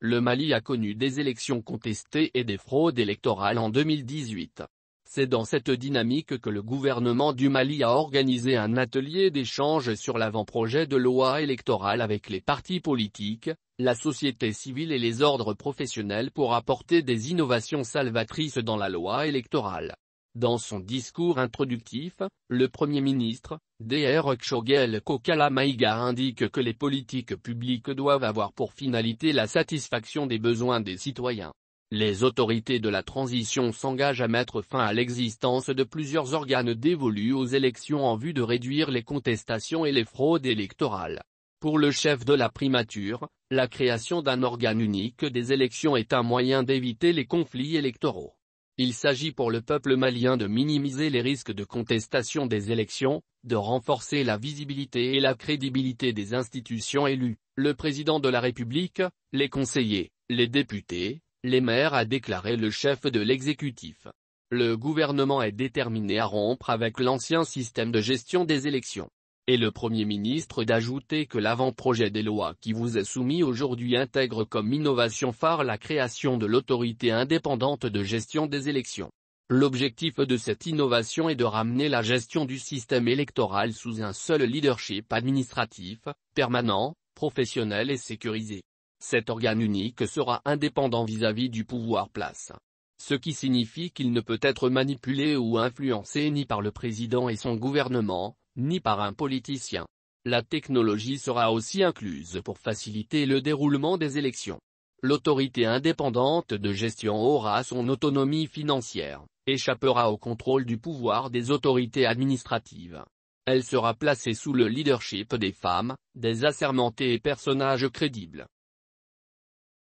Le Mali a connu des élections contestées et des fraudes électorales en 2018. C'est dans cette dynamique que le gouvernement du Mali a organisé un atelier d'échange sur l'avant-projet de loi électorale avec les partis politiques, la société civile et les ordres professionnels pour apporter des innovations salvatrices dans la loi électorale. Dans son discours introductif, le Premier ministre, Dr Kshogel Kokala Maïga indique que les politiques publiques doivent avoir pour finalité la satisfaction des besoins des citoyens. Les autorités de la transition s'engagent à mettre fin à l'existence de plusieurs organes dévolus aux élections en vue de réduire les contestations et les fraudes électorales. Pour le chef de la primature, la création d'un organe unique des élections est un moyen d'éviter les conflits électoraux. Il s'agit pour le peuple malien de minimiser les risques de contestation des élections, de renforcer la visibilité et la crédibilité des institutions élues, le président de la République, les conseillers, les députés, les maires a déclaré le chef de l'exécutif. Le gouvernement est déterminé à rompre avec l'ancien système de gestion des élections et le Premier ministre d'ajouter que l'avant-projet des lois qui vous est soumis aujourd'hui intègre comme innovation phare la création de l'autorité indépendante de gestion des élections. L'objectif de cette innovation est de ramener la gestion du système électoral sous un seul leadership administratif, permanent, professionnel et sécurisé. Cet organe unique sera indépendant vis-à-vis -vis du pouvoir place ce qui signifie qu'il ne peut être manipulé ou influencé ni par le président et son gouvernement, ni par un politicien. La technologie sera aussi incluse pour faciliter le déroulement des élections. L'autorité indépendante de gestion aura son autonomie financière, échappera au contrôle du pouvoir des autorités administratives. Elle sera placée sous le leadership des femmes, des assermentés et personnages crédibles.